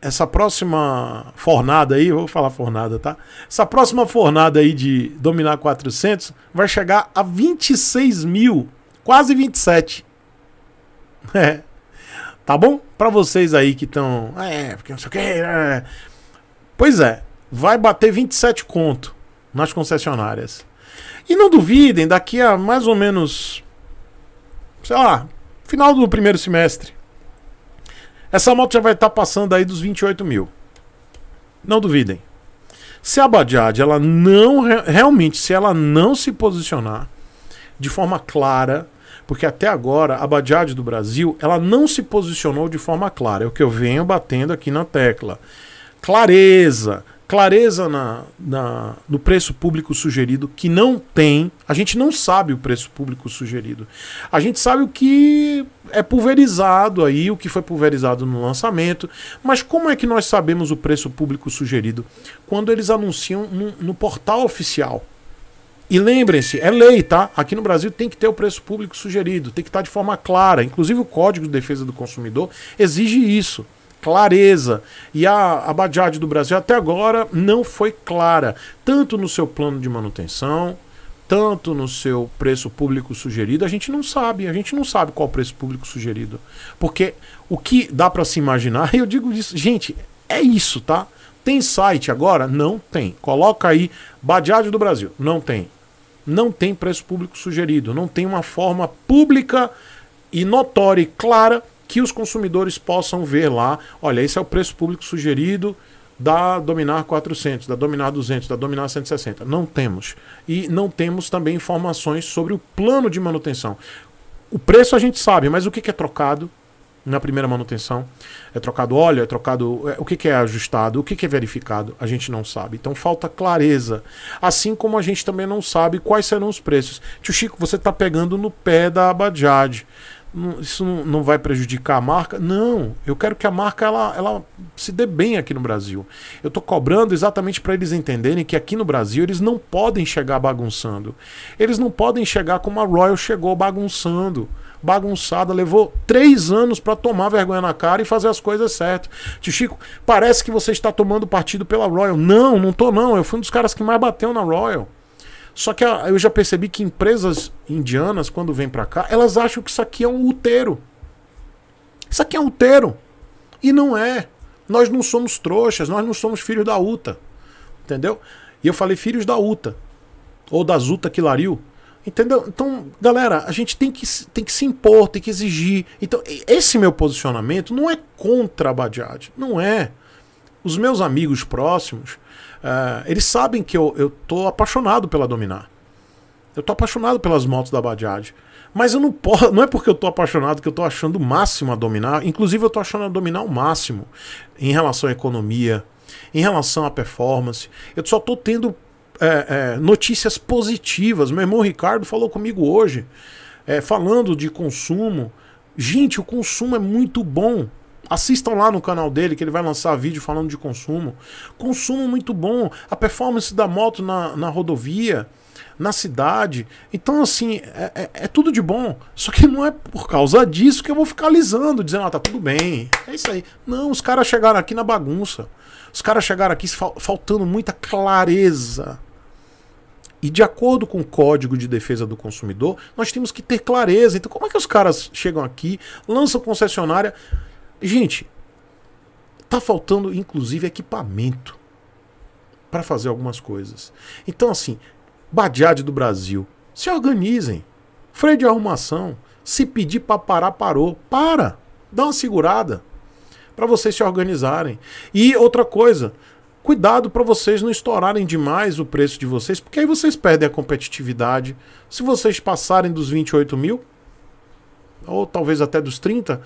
essa próxima fornada aí, vou falar fornada, tá? Essa próxima fornada aí de dominar 400 vai chegar a 26 mil, quase 27. É. Tá bom? Para vocês aí que estão. Ah, é, porque não sei o que. É, é, é. Pois é, vai bater 27 conto nas concessionárias. E não duvidem, daqui a mais ou menos. Sei lá, final do primeiro semestre essa moto já vai estar tá passando aí dos 28 mil. Não duvidem. Se a Bajaj, ela não realmente, se ela não se posicionar de forma clara, porque até agora a Bajaj do Brasil, ela não se posicionou de forma clara. É o que eu venho batendo aqui na tecla. Clareza, clareza na, na, no preço público sugerido, que não tem. A gente não sabe o preço público sugerido. A gente sabe o que é pulverizado aí, o que foi pulverizado no lançamento. Mas como é que nós sabemos o preço público sugerido? Quando eles anunciam no, no portal oficial. E lembrem-se, é lei, tá? Aqui no Brasil tem que ter o preço público sugerido, tem que estar de forma clara. Inclusive o Código de Defesa do Consumidor exige isso clareza. E a, a Bajaj do Brasil até agora não foi clara, tanto no seu plano de manutenção, tanto no seu preço público sugerido, a gente não sabe, a gente não sabe qual preço público sugerido. Porque o que dá para se imaginar, eu digo isso, gente, é isso, tá? Tem site agora? Não tem. Coloca aí Badiade do Brasil. Não tem. Não tem preço público sugerido, não tem uma forma pública e notória e clara que os consumidores possam ver lá, olha, esse é o preço público sugerido da Dominar 400, da Dominar 200, da Dominar 160. Não temos. E não temos também informações sobre o plano de manutenção. O preço a gente sabe, mas o que, é trocado na primeira manutenção? É trocado óleo? É trocado. É, o que, é ajustado? O que, que é verificado? A gente não sabe. Então falta clareza. Assim como a gente também não sabe quais serão os preços. Tio Chico, você está pegando no pé da Abadjad isso não vai prejudicar a marca. Não, eu quero que a marca ela, ela se dê bem aqui no Brasil. Eu estou cobrando exatamente para eles entenderem que aqui no Brasil eles não podem chegar bagunçando. Eles não podem chegar como a Royal chegou bagunçando. Bagunçada, levou três anos para tomar vergonha na cara e fazer as coisas certas. Tio Chico, parece que você está tomando partido pela Royal. Não, não tô não. Eu fui um dos caras que mais bateu na Royal. Só que eu já percebi que empresas indianas, quando vêm para cá, elas acham que isso aqui é um útero. Isso aqui é um útero. E não é. Nós não somos trouxas, nós não somos filhos da UTA. Entendeu? E eu falei filhos da UTA. Ou das UTA lariu Entendeu? Então, galera, a gente tem que, tem que se impor, tem que exigir. Então, esse meu posicionamento não é contra a Badiad. Não é os meus amigos próximos, uh, eles sabem que eu, eu tô apaixonado pela Dominar. Eu tô apaixonado pelas motos da Bajaj. Mas eu não posso, não é porque eu tô apaixonado que eu tô achando o máximo a dominar. Inclusive eu tô achando a dominar o máximo em relação à economia, em relação à performance. Eu só tô tendo é, é, notícias positivas. Meu irmão Ricardo falou comigo hoje, é, falando de consumo. Gente, o consumo é muito bom. Assistam lá no canal dele que ele vai lançar vídeo falando de consumo. Consumo muito bom, a performance da moto na, na rodovia, na cidade. Então, assim, é, é, é tudo de bom. Só que não é por causa disso que eu vou ficar lisando, dizendo, ah, tá tudo bem. É isso aí. Não, os caras chegaram aqui na bagunça. Os caras chegaram aqui fal faltando muita clareza. E de acordo com o Código de Defesa do Consumidor, nós temos que ter clareza. Então, como é que os caras chegam aqui, lançam concessionária, Gente, tá faltando inclusive equipamento para fazer algumas coisas. Então, assim, Badiade do Brasil, se organizem. Freio de arrumação. Se pedir para parar, parou. Para! Dá uma segurada. Para vocês se organizarem. E outra coisa, cuidado para vocês não estourarem demais o preço de vocês, porque aí vocês perdem a competitividade. Se vocês passarem dos 28 mil, ou talvez até dos 30,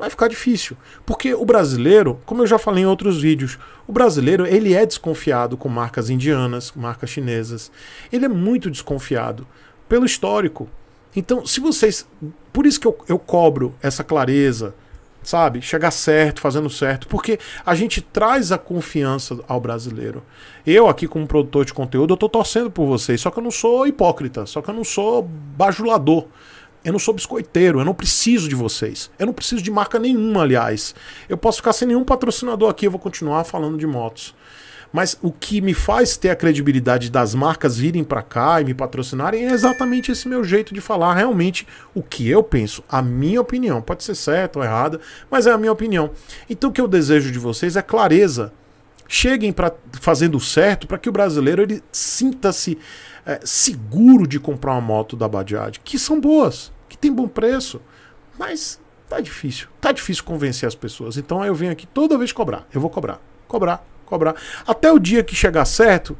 vai ficar difícil. Porque o brasileiro, como eu já falei em outros vídeos, o brasileiro ele é desconfiado com marcas indianas, marcas chinesas. Ele é muito desconfiado pelo histórico. Então, se vocês. Por isso que eu, eu cobro essa clareza, sabe? Chegar certo, fazendo certo, porque a gente traz a confiança ao brasileiro. Eu, aqui, como produtor de conteúdo, eu tô torcendo por vocês, só que eu não sou hipócrita, só que eu não sou bajulador. Eu não sou biscoiteiro, eu não preciso de vocês. Eu não preciso de marca nenhuma, aliás. Eu posso ficar sem nenhum patrocinador aqui, eu vou continuar falando de motos. Mas o que me faz ter a credibilidade das marcas virem para cá e me patrocinarem é exatamente esse meu jeito de falar realmente o que eu penso, a minha opinião. Pode ser certa ou errada, mas é a minha opinião. Então o que eu desejo de vocês é clareza cheguem para fazendo o certo para que o brasileiro ele sinta-se é, seguro de comprar uma moto da Bajaj, que são boas, que tem bom preço, mas tá difícil, tá difícil convencer as pessoas. Então eu venho aqui toda vez cobrar, eu vou cobrar, cobrar, cobrar, até o dia que chegar certo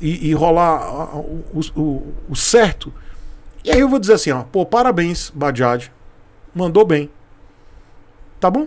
e, e rolar o, o, o certo. E aí eu vou dizer assim, ó, pô, parabéns, Bajaj, mandou bem, tá bom?